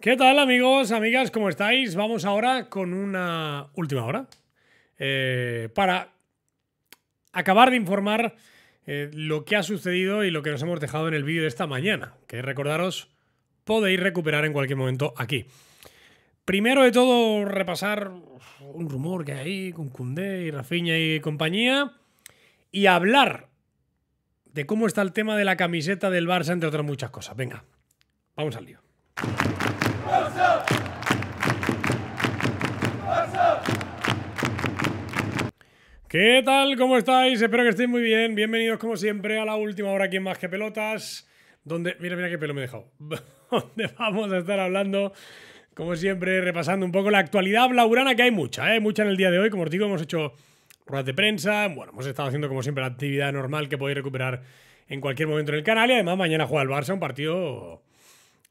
¿Qué tal amigos, amigas? ¿Cómo estáis? Vamos ahora con una última hora eh, para acabar de informar eh, lo que ha sucedido y lo que nos hemos dejado en el vídeo de esta mañana, que recordaros podéis recuperar en cualquier momento aquí. Primero de todo, repasar un rumor que hay con Cundé y Rafiña y compañía y hablar de cómo está el tema de la camiseta del Barça, entre otras muchas cosas. Venga, vamos al lío. ¿Qué tal? ¿Cómo estáis? Espero que estéis muy bien. Bienvenidos, como siempre, a la última hora aquí en Más que Pelotas. Donde. Mira, mira qué pelo me he dejado. donde vamos a estar hablando, como siempre, repasando un poco la actualidad blaurana, que hay mucha, ¿eh? Mucha en el día de hoy. Como os digo, hemos hecho ruedas de prensa. Bueno, hemos estado haciendo, como siempre, la actividad normal que podéis recuperar en cualquier momento en el canal. Y además, mañana juega el Barça, un partido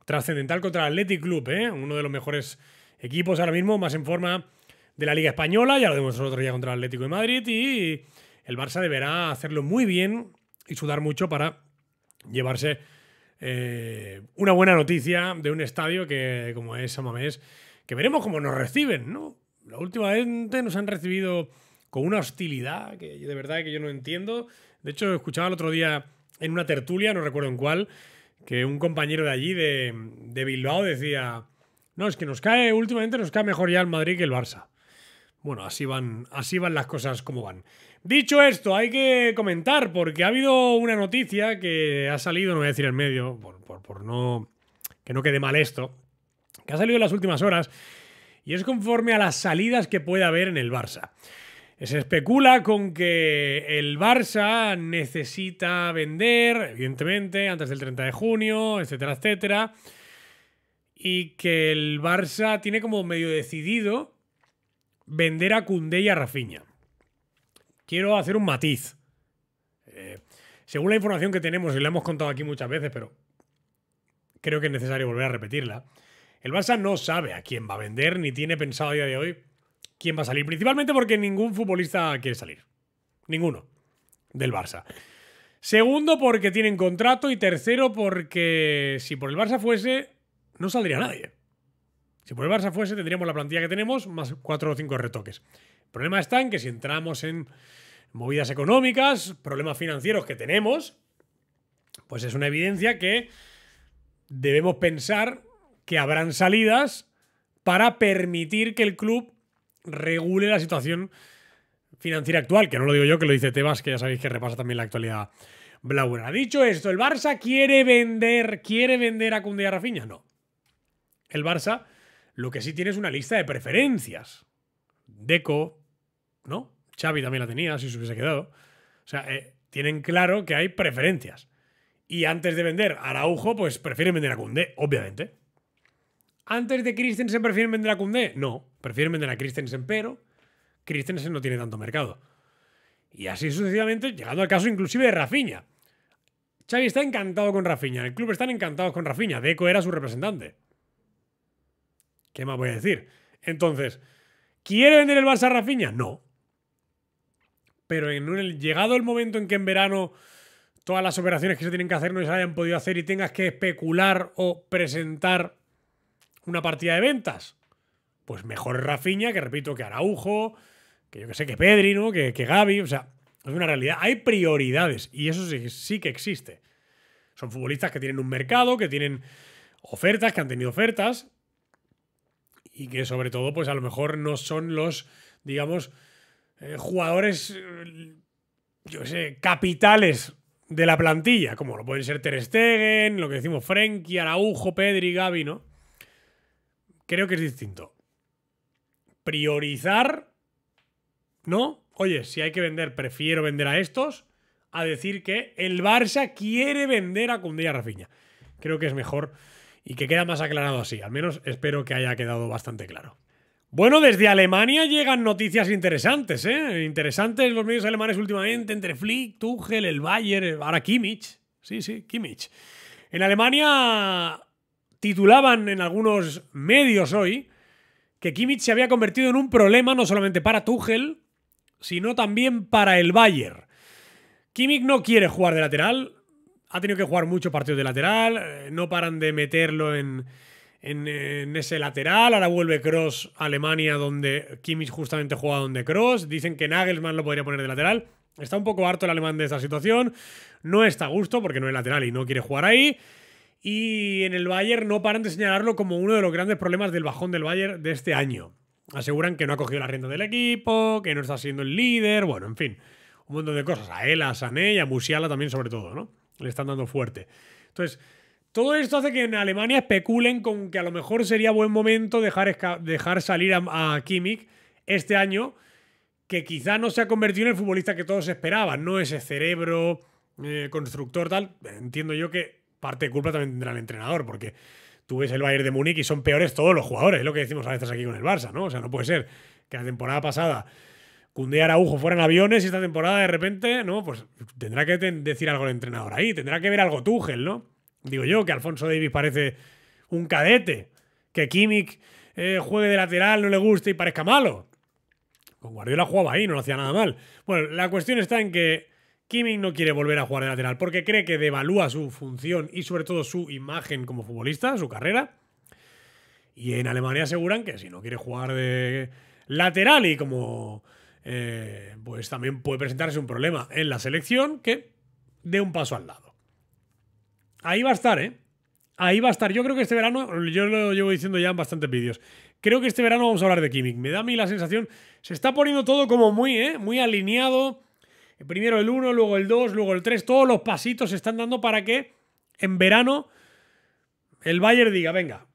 trascendental contra el Athletic Club, ¿eh? uno de los mejores equipos ahora mismo, más en forma de la Liga Española, ya lo demostró el otro día contra el Atlético de Madrid y el Barça deberá hacerlo muy bien y sudar mucho para llevarse eh, una buena noticia de un estadio que, como es Samamés, que veremos cómo nos reciben, ¿no? La última vez nos han recibido con una hostilidad que de verdad que yo no entiendo. De hecho, escuchaba el otro día en una tertulia, no recuerdo en cuál, que un compañero de allí, de, Bilbao, decía, no, es que nos cae, últimamente nos cae mejor ya el Madrid que el Barça. Bueno, así van, así van las cosas como van. Dicho esto, hay que comentar, porque ha habido una noticia que ha salido, no voy a decir en medio, por, por no que no quede mal esto, que ha salido en las últimas horas, y es conforme a las salidas que puede haber en el Barça. Se especula con que el Barça necesita vender, evidentemente, antes del 30 de junio, etcétera, etcétera. Y que el Barça tiene como medio decidido vender a Cundé y a Rafiña. Quiero hacer un matiz. Eh, según la información que tenemos, y la hemos contado aquí muchas veces, pero creo que es necesario volver a repetirla, el Barça no sabe a quién va a vender ni tiene pensado a día de hoy quién va a salir. Principalmente porque ningún futbolista quiere salir. Ninguno. Del Barça. Segundo, porque tienen contrato. Y tercero, porque si por el Barça fuese, no saldría nadie. Si por el Barça fuese, tendríamos la plantilla que tenemos, más cuatro o cinco retoques. El problema está en que si entramos en movidas económicas, problemas financieros que tenemos, pues es una evidencia que debemos pensar que habrán salidas para permitir que el club regule la situación financiera actual, que no lo digo yo, que lo dice Tebas, que ya sabéis que repasa también la actualidad Ha Dicho esto, ¿el Barça quiere vender, quiere vender a Cunde y a Rafinha? No. El Barça lo que sí tiene es una lista de preferencias. Deco, ¿no? Xavi también la tenía, si se hubiese quedado. O sea, eh, tienen claro que hay preferencias. Y antes de vender a Araujo, pues prefieren vender a Cunde, obviamente. ¿Antes de Christensen prefieren vender a Cundé, No, prefieren vender a Christensen, pero Christensen no tiene tanto mercado. Y así sucesivamente, llegando al caso inclusive de Rafiña. Xavi está encantado con Rafiña, el club está encantado con Rafiña. Deco era su representante. ¿Qué más voy a decir? Entonces, ¿quiere vender el Barça a Rafiña? No. Pero en llegado el momento en que en verano todas las operaciones que se tienen que hacer no se hayan podido hacer y tengas que especular o presentar una partida de ventas? Pues mejor Rafiña, que repito, que Araujo, que yo que sé, que Pedri, ¿no? Que, que Gaby. O sea, es una realidad. Hay prioridades y eso sí, que existe. Son futbolistas que tienen un mercado, que tienen ofertas, que han tenido ofertas y que sobre todo, pues a lo mejor no son los, digamos, eh, jugadores, eh, yo sé, capitales de la plantilla, como lo pueden ser Ter Stegen, lo que decimos Frenkie, Araujo, Pedri, Gavi, ¿no? creo que es distinto. Priorizar, ¿no? Oye, si hay que vender, prefiero vender a estos, a decir que el Barça quiere vender a Cundilla Rafiña. Creo que es mejor y que queda más aclarado así. Al menos espero que haya quedado bastante claro. Bueno, desde Alemania llegan noticias interesantes, ¿eh? Interesantes los medios alemanes últimamente, entre Flick, Tugel, el Bayern, ahora Kimmich. Sí, sí, Kimmich. En Alemania titulaban en algunos medios hoy que Kimmich se había convertido en un problema no solamente para Tuchel, sino también para el Bayern. Kimmich no quiere jugar de lateral, ha tenido que jugar muchos partidos de lateral, eh, no paran de meterlo en, ese lateral, ahora vuelve Cross a Alemania donde Kimmich justamente juega donde Cross, dicen que Nagelsmann lo podría poner de lateral, está un poco harto el alemán de esta situación, no está a gusto porque no es lateral y no quiere jugar ahí. Y en el Bayern no paran de señalarlo como uno de los grandes problemas del bajón del Bayern de este año. Aseguran que no ha cogido la renta del equipo, que no está siendo el líder, bueno, en fin, un montón de cosas. A él, a Sané a Musiala también sobre todo, ¿no? Le están dando fuerte. Entonces, todo esto hace que en Alemania especulen con que a lo mejor sería buen momento dejar, dejar salir a, Kimmich este año, que quizá no se ha convertido en el futbolista que todos esperaban, ¿no? Ese cerebro, eh, constructor, tal. Entiendo yo que parte de culpa también tendrá el entrenador, porque tú ves el Bayern de Múnich y son peores todos los jugadores, es lo que decimos a veces aquí con el Barça, ¿no? O sea, no puede ser que la temporada pasada Cundé Araujo fueran aviones y esta temporada de repente, ¿no? Pues tendrá que decir algo el entrenador ahí, tendrá que ver algo Tuchel, ¿no? Digo yo que Alfonso Davis parece un cadete, que Kimmich eh, juegue de lateral, no le guste y parezca malo. Con Guardiola jugaba ahí, no lo hacía nada mal. Bueno, la cuestión está en que Kimmich no quiere volver a jugar de lateral porque cree que devalúa su función y sobre todo su imagen como futbolista, su carrera. Y en Alemania aseguran que si no quiere jugar de lateral y como eh, pues también puede presentarse un problema en la selección, que dé un paso al lado. Ahí va a estar, ¿eh? Ahí va a estar. Yo creo que este verano, yo lo llevo diciendo ya en bastantes vídeos, creo que este verano vamos a hablar de Kimmich. Me da a mí la sensación, se está poniendo todo como muy, ¿eh? Muy alineado Primero el 1, luego el 2, luego el 3. Todos los pasitos se están dando para que en verano el Bayern diga, venga,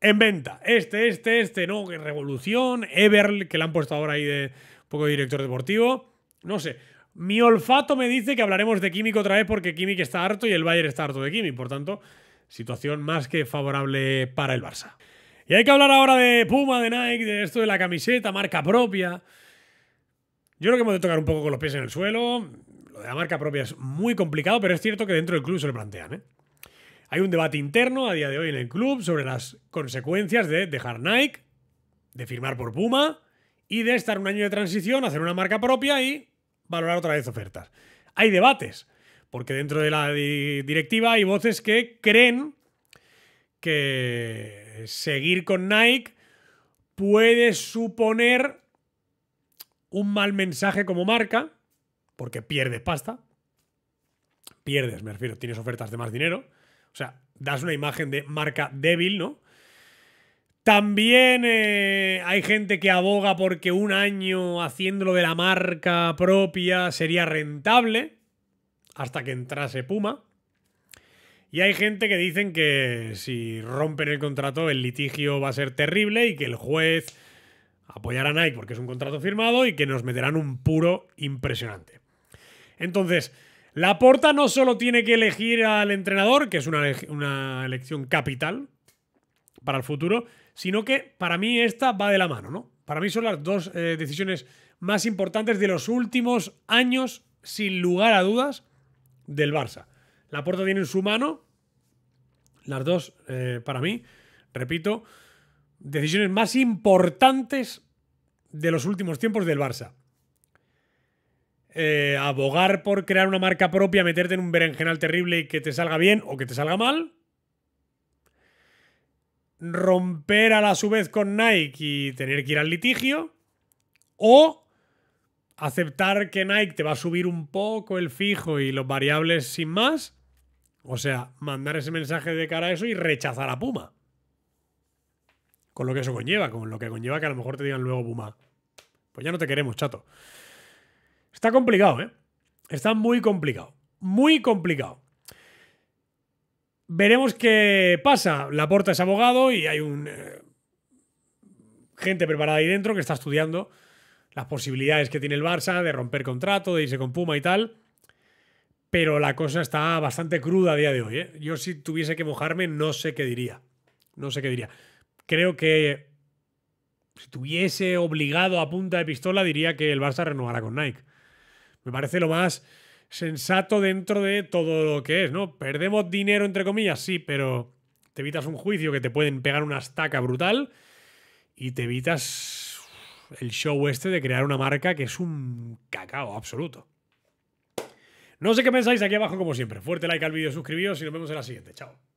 en venta. Este, este, este, no, revolución. Everl, que le han puesto ahora ahí de poco director deportivo. No sé. Mi olfato me dice que hablaremos de Kimmich otra vez porque Kimmich está harto y el Bayern está harto de Kimmich. Por tanto, situación más que favorable para el Barça. Y hay que hablar ahora de Puma, de Nike, de esto de la camiseta, marca propia. Yo creo que hemos de tocar un poco con los pies en el suelo. Lo de la marca propia es muy complicado, pero es cierto que dentro del club se lo plantean. ¿eh? Hay un debate interno a día de hoy en el club sobre las consecuencias de dejar Nike, de firmar por Puma y de estar un año de transición, hacer una marca propia y valorar otra vez ofertas. Hay debates, porque dentro de la directiva hay voces que creen que seguir con Nike puede suponer un mal mensaje como marca, porque pierdes pasta. Pierdes, me refiero, tienes ofertas de más dinero. O sea, das una imagen de marca débil, ¿no? También eh, hay gente que aboga porque un año haciéndolo de la marca propia sería rentable hasta que entrase Puma. Y hay gente que dicen que si rompen el contrato el litigio va a ser terrible y que el juez apoyar a Nike porque es un contrato firmado y que nos meterán un puro impresionante. Entonces, la no solo tiene que elegir al entrenador, que es una, elección capital para el futuro, sino que para mí esta va de la mano, ¿no? Para mí son las dos eh, decisiones más importantes de los últimos años, sin lugar a dudas, del Barça. La tiene en su mano las dos, eh, para mí, repito, decisiones más importantes de los últimos tiempos del Barça. Eh, abogar por crear una marca propia, meterte en un berenjenal terrible y que te salga bien o que te salga mal. Romper a la su vez con Nike y tener que ir al litigio. O aceptar que Nike te va a subir un poco el fijo y los variables sin más. O sea, mandar ese mensaje de cara a eso y rechazar a Puma con lo que eso conlleva, con lo que conlleva que a lo mejor te digan luego, Puma, pues ya no te queremos, chato. Está complicado, ¿eh? Está muy complicado. Muy complicado. Veremos qué pasa. La puerta es abogado y hay un. Eh, gente preparada ahí dentro que está estudiando las posibilidades que tiene el Barça de romper contrato, de irse con Puma y tal. Pero la cosa está bastante cruda a día de hoy. ¿eh? Yo, si tuviese que mojarme, no sé qué diría. No sé qué diría creo que si tuviese obligado a punta de pistola, diría que el Barça renovará con Nike. Me parece lo más sensato dentro de todo lo que es, ¿no? Perdemos dinero, entre comillas, sí, pero te evitas un juicio que te pueden pegar una estaca brutal y te evitas el show este de crear una marca que es un cacao absoluto. No sé qué pensáis aquí abajo como siempre. Fuerte like al vídeo, suscribíos y nos vemos en la siguiente. Chao.